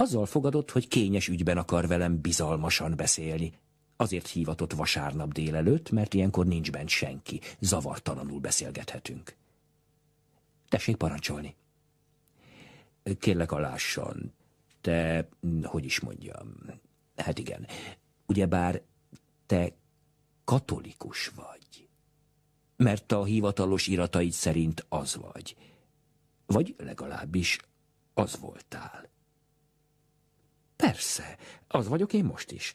Azzal fogadott, hogy kényes ügyben akar velem bizalmasan beszélni. Azért hívatott vasárnap délelőtt, mert ilyenkor nincs bent senki. Zavartalanul beszélgethetünk. Tessék parancsolni. Kérlek alássan, te, hogy is mondjam, hát igen, ugyebár te katolikus vagy, mert a hivatalos irataid szerint az vagy, vagy legalábbis az voltál. Persze, az vagyok én most is.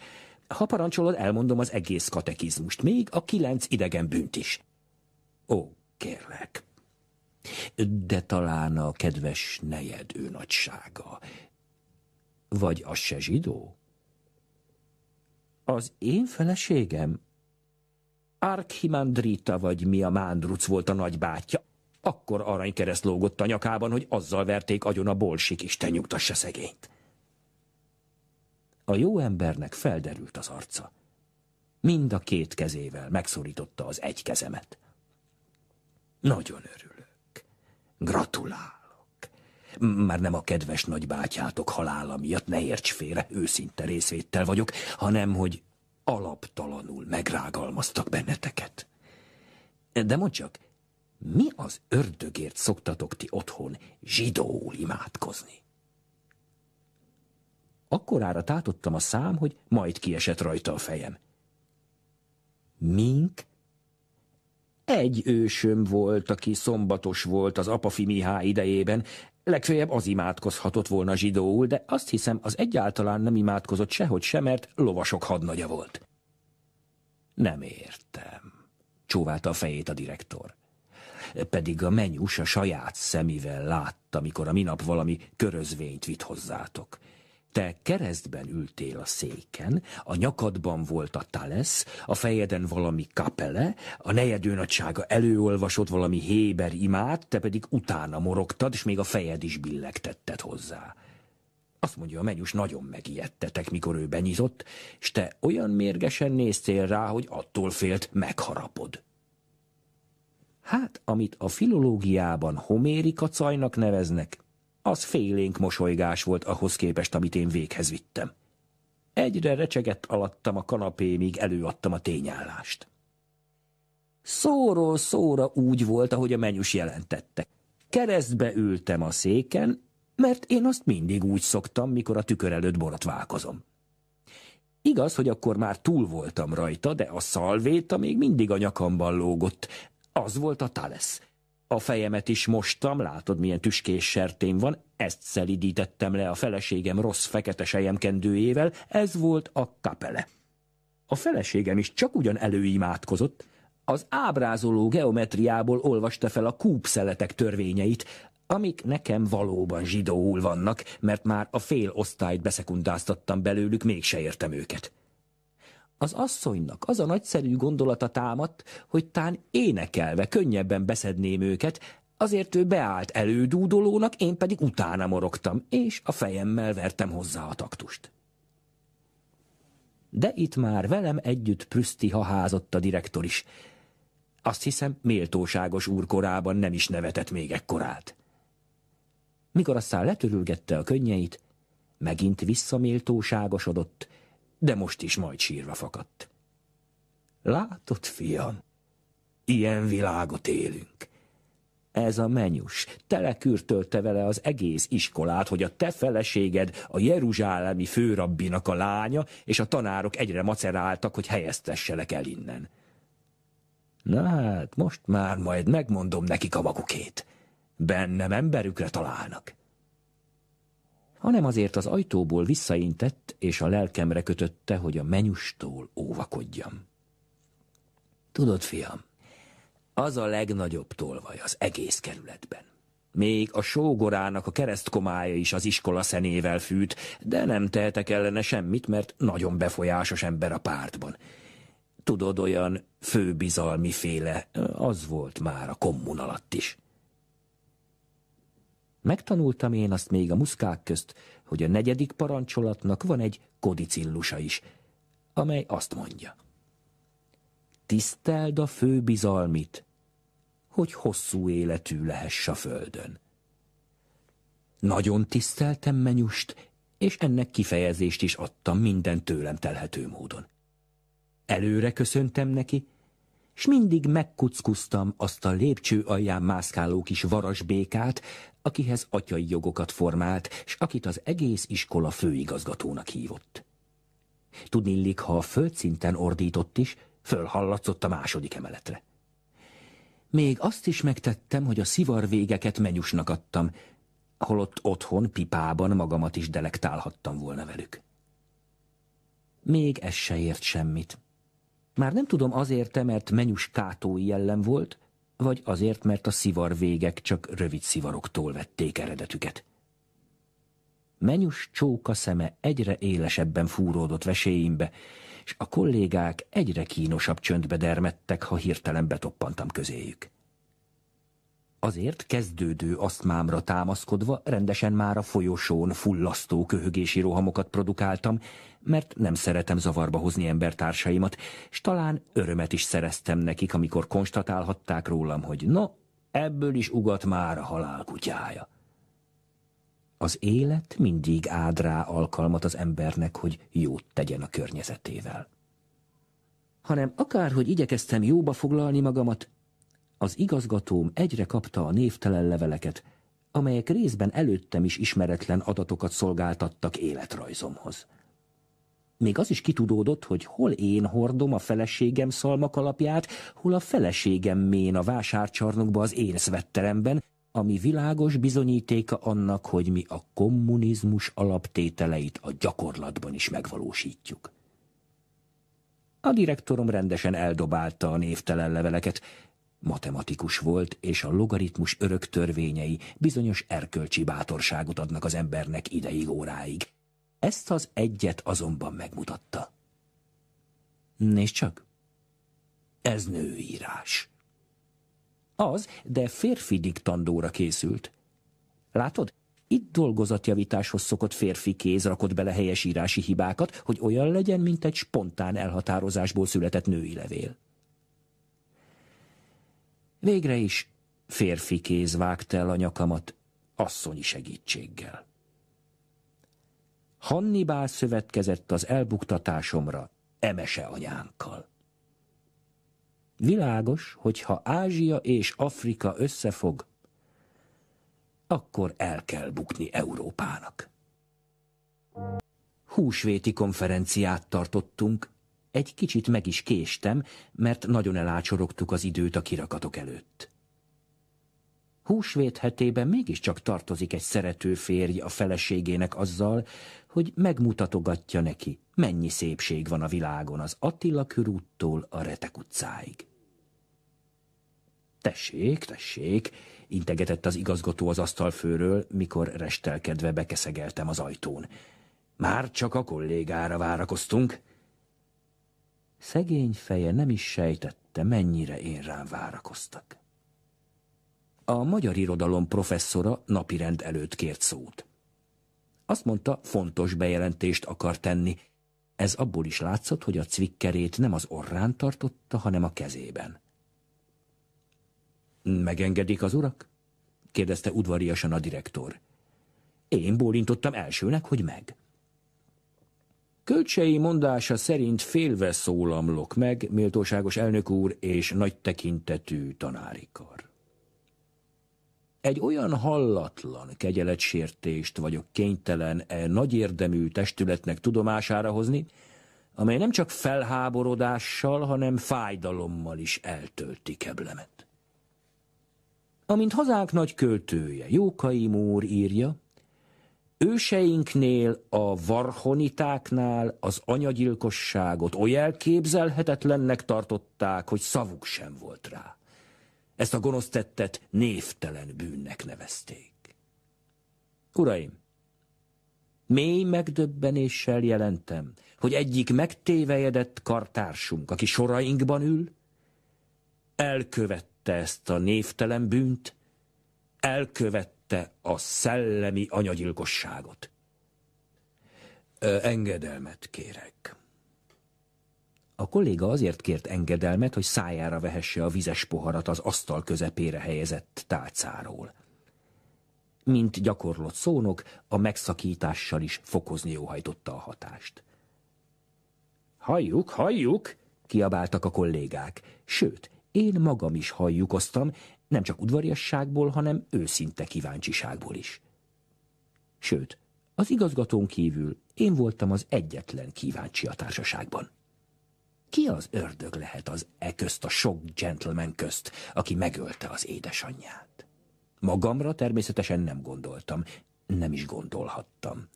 Ha parancsolod, elmondom az egész katekizmust, még a kilenc idegen bűnt is. Ó, kérlek. De talán a kedves nejed ő nagysága. Vagy az se zsidó? Az én feleségem? Arkhimandrita vagy mi a mándruc volt a nagybátyja. Akkor aranykereszt lógott a nyakában, hogy azzal verték agyon a bolsik, Isten nyugtassa szegényt. A jó embernek felderült az arca. Mind a két kezével megszorította az egy kezemet. Nagyon örülök. Gratulálok. Már nem a kedves nagybátyátok halála miatt, ne érts félre, őszinte részvéttel vagyok, hanem, hogy alaptalanul megrágalmaztak benneteket. De mondd csak, mi az ördögért szoktatok ti otthon zsidóul imádkozni? Akkorára tátottam a szám, hogy majd kiesett rajta a fejem. Mink? Egy ősöm volt, aki szombatos volt az apafi Mihály idejében, legfeljebb az imádkozhatott volna zsidóul, de azt hiszem az egyáltalán nem imádkozott sehogy sem, mert lovasok hadnagya volt. Nem értem, csóválta a fejét a direktor. Pedig a menyus a saját szemivel látta, mikor a minap valami körözvényt vitt hozzátok te keresztben ültél a széken, a nyakadban volt a talesz, a fejeden valami kapele, a nejedő nagysága előolvasott valami héber imát, te pedig utána morogtad, és még a fejed is billegtetted hozzá. Azt mondja, a menyus nagyon megijedtetek, mikor ő benyizott, és te olyan mérgesen néztél rá, hogy attól félt megharapod. Hát, amit a filológiában homérika cajnak neveznek, az félénk mosolygás volt ahhoz képest, amit én véghez vittem. Egyre recsegett alattam a kanapé, míg előadtam a tényállást. Szóról szóra úgy volt, ahogy a menyus jelentette. Keresztbe ültem a széken, mert én azt mindig úgy szoktam, mikor a tükör előtt borotválkozom. Igaz, hogy akkor már túl voltam rajta, de a szalvéta még mindig a nyakamban lógott. Az volt a Thales. A fejemet is mostam, látod, milyen tüskés sertém van, ezt szelidítettem le a feleségem rossz fekete sejemkendőjével, ez volt a kapele. A feleségem is csak ugyan előimádkozott, az ábrázoló geometriából olvasta fel a kúpszeletek törvényeit, amik nekem valóban zsidóul vannak, mert már a fél osztályt beszekundáztattam belőlük, mégse értem őket. Az asszonynak az a nagyszerű gondolata támadt, hogy tán énekelve könnyebben beszedném őket, azért ő beállt elődúdolónak, én pedig utána morogtam, és a fejemmel vertem hozzá a taktust. De itt már velem együtt Prüszti haházott a direktor is. Azt hiszem, méltóságos úr korában nem is nevetett még ekkorát. Mikor aztán letörülgette a könnyeit, megint visszaméltóságosodott, de most is majd sírva fakadt. Látod, fiam, ilyen világot élünk. Ez a menyus telekürtölte vele az egész iskolát, hogy a te feleséged a jeruzsálemi főrabbinak a lánya, és a tanárok egyre maceráltak, hogy helyeztesselek el innen. Na hát, most már majd megmondom nekik a magukét. Bennem emberükre találnak hanem azért az ajtóból visszaintett, és a lelkemre kötötte, hogy a menyustól óvakodjam. Tudod, fiam, az a legnagyobb tolvaj az egész kerületben. Még a sógorának a keresztkomája is az iskola szenével fűt, de nem tehetek ellene semmit, mert nagyon befolyásos ember a pártban. Tudod, olyan főbizalmi féle, az volt már a kommun alatt is. Megtanultam én azt még a muszkák közt, hogy a negyedik parancsolatnak van egy kodicillusa is, amely azt mondja. Tiszteld a fő bizalmit, hogy hosszú életű lehess a földön. Nagyon tiszteltem menyust, és ennek kifejezést is adtam minden tőlem telhető módon. Előre köszöntem neki, s mindig megkuckuztam azt a lépcső alján mászkáló kis varasbékát, akihez atyai jogokat formált, s akit az egész iskola főigazgatónak hívott. Tudnillik, ha a földszinten ordított is, fölhallatszott a második emeletre. Még azt is megtettem, hogy a szivar végeket menyusnak adtam, holott otthon, pipában magamat is delektálhattam volna velük. Még ez se ért semmit. Már nem tudom azért, mert menyus kátói jellem volt, vagy azért, mert a szivar végek csak rövid szivaroktól vették eredetüket. Menyus csóka szeme egyre élesebben fúródott veséimbe, és a kollégák egyre kínosabb csöndbe dermedtek, ha hirtelen betoppantam közéjük. Azért kezdődő asztmámra támaszkodva rendesen már a folyosón fullasztó köhögési rohamokat produkáltam, mert nem szeretem zavarba hozni embertársaimat, és talán örömet is szereztem nekik, amikor konstatálhatták rólam, hogy na, ebből is ugat már a halál kutyája. Az élet mindig ád rá alkalmat az embernek, hogy jót tegyen a környezetével. Hanem akárhogy igyekeztem jóba foglalni magamat, az igazgatóm egyre kapta a névtelen leveleket, amelyek részben előttem is ismeretlen adatokat szolgáltattak életrajzomhoz. Még az is kitudódott, hogy hol én hordom a feleségem szalmak alapját, hol a feleségem mén a vásárcsarnokba az én szvetteremben, ami világos bizonyítéka annak, hogy mi a kommunizmus alaptételeit a gyakorlatban is megvalósítjuk. A direktorom rendesen eldobálta a névtelen leveleket, Matematikus volt, és a logaritmus örök törvényei bizonyos erkölcsi bátorságot adnak az embernek ideig óráig. Ezt az egyet azonban megmutatta. Nézd csak! Ez nőírás. Az, de férfi diktandóra készült. Látod, itt dolgozatjavításhoz szokott férfi kéz rakott bele helyesírási hibákat, hogy olyan legyen, mint egy spontán elhatározásból született női levél. Végre is férfi kéz vágta el a nyakamat asszonyi segítséggel. Hannibál szövetkezett az elbuktatásomra emese anyánkkal. Világos, hogy ha Ázsia és Afrika összefog, akkor el kell bukni Európának. Húsvéti konferenciát tartottunk, egy kicsit meg is késtem, mert nagyon elácsorogtuk az időt a kirakatok előtt. Húsvét hetében mégiscsak tartozik egy szerető férj a feleségének azzal, hogy megmutatogatja neki, mennyi szépség van a világon az Attila körúttól a Retek utcáig. Tessék, tessék, integetett az igazgató az asztal főről, mikor restelkedve bekeszegeltem az ajtón. Már csak a kollégára várakoztunk, Szegény feje nem is sejtette, mennyire én rám várakoztak. A magyar irodalom professzora napirend előtt kért szót. Azt mondta, fontos bejelentést akar tenni. Ez abból is látszott, hogy a cvikkerét nem az orrán tartotta, hanem a kezében. Megengedik az urak? kérdezte udvariasan a direktor. Én bólintottam elsőnek, hogy meg. Kölcsei mondása szerint félve szólamlok meg, méltóságos elnök úr és nagy tekintetű tanárikar. Egy olyan hallatlan kegyeletsértést vagyok kénytelen e nagy érdemű testületnek tudomására hozni, amely nem csak felháborodással, hanem fájdalommal is eltölti keblemet. Amint hazánk nagy költője, Jókai Mór írja, Őseinknél, a varhonitáknál az anyagyilkosságot olyan elképzelhetetlennek tartották, hogy szavuk sem volt rá. Ezt a gonosz tettet névtelen bűnnek nevezték. Uraim, mély megdöbbenéssel jelentem, hogy egyik megtévejedett kartársunk, aki sorainkban ül, elkövette ezt a névtelen bűnt, elkövette elkövette a szellemi anyagyilkosságot. Ö, engedelmet kérek. A kolléga azért kért engedelmet, hogy szájára vehesse a vizes poharat az asztal közepére helyezett tálcáról. Mint gyakorlott szónok, a megszakítással is fokozni óhajtotta a hatást. Halljuk, halljuk! kiabáltak a kollégák, sőt, én magam is halljukoztam, nem csak udvariasságból, hanem őszinte kíváncsiságból is. Sőt, az igazgatón kívül én voltam az egyetlen kíváncsi a társaságban. Ki az ördög lehet az e közt a sok gentleman közt, aki megölte az édesanyját? Magamra természetesen nem gondoltam, nem is gondolhattam.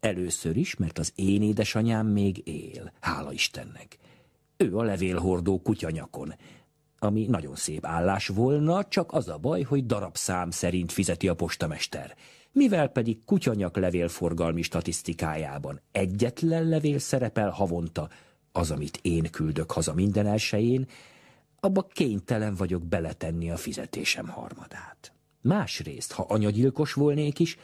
Először is, mert az én édesanyám még él, hála Istennek. Ő a levélhordó kutyanyakon, ami nagyon szép állás volna, csak az a baj, hogy darabszám szerint fizeti a postamester. Mivel pedig kutyanyak levélforgalmi statisztikájában egyetlen levél szerepel havonta, az, amit én küldök haza minden elsején, abba kénytelen vagyok beletenni a fizetésem harmadát. Másrészt, ha anyagyilkos volnék is,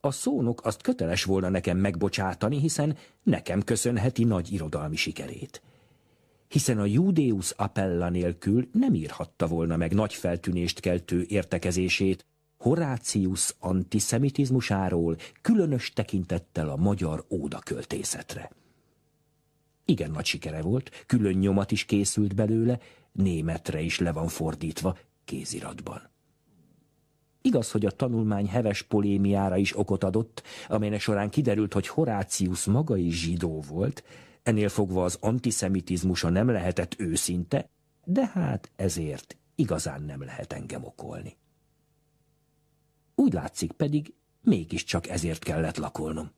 a szónok azt köteles volna nekem megbocsátani, hiszen nekem köszönheti nagy irodalmi sikerét hiszen a Judeus Appella nélkül nem írhatta volna meg nagy feltűnést keltő értekezését Horácius antiszemitizmusáról, különös tekintettel a magyar ódaköltészetre. Igen nagy sikere volt, külön nyomat is készült belőle, németre is le van fordítva kéziratban. Igaz, hogy a tanulmány heves polémiára is okot adott, amelynek során kiderült, hogy Horácius maga is zsidó volt, Ennél fogva az antiszemitizmusa nem lehetett őszinte, de hát ezért igazán nem lehet engem okolni. Úgy látszik pedig, mégiscsak ezért kellett lakolnom.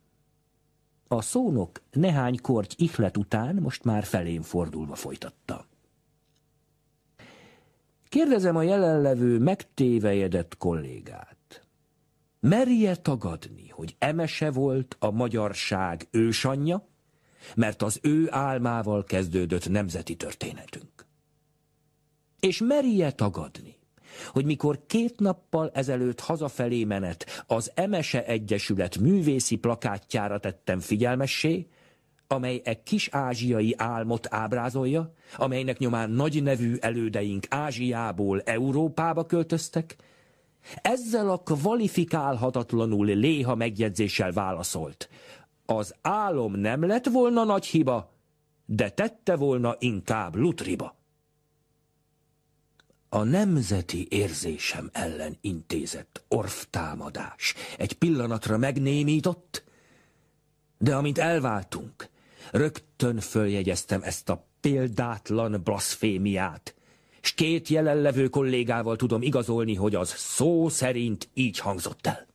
A szónok nehány korty ihlet után most már felém fordulva folytatta. Kérdezem a jelenlevő megtévejedett kollégát. Merje tagadni, hogy emese volt a magyarság ősanyja, mert az ő álmával kezdődött nemzeti történetünk. És merje tagadni, hogy mikor két nappal ezelőtt hazafelé menet az Emese Egyesület művészi plakátjára tettem figyelmessé, amely egy kis ázsiai álmot ábrázolja, amelynek nyomán nagy nevű elődeink Ázsiából Európába költöztek, ezzel a kvalifikálhatatlanul léha megjegyzéssel válaszolt, az álom nem lett volna nagy hiba, de tette volna inkább lutriba. A nemzeti érzésem ellen intézett orftámadás. egy pillanatra megnémított, de amint elváltunk, rögtön följegyeztem ezt a példátlan blasfémiát, s két jelenlevő kollégával tudom igazolni, hogy az szó szerint így hangzott el.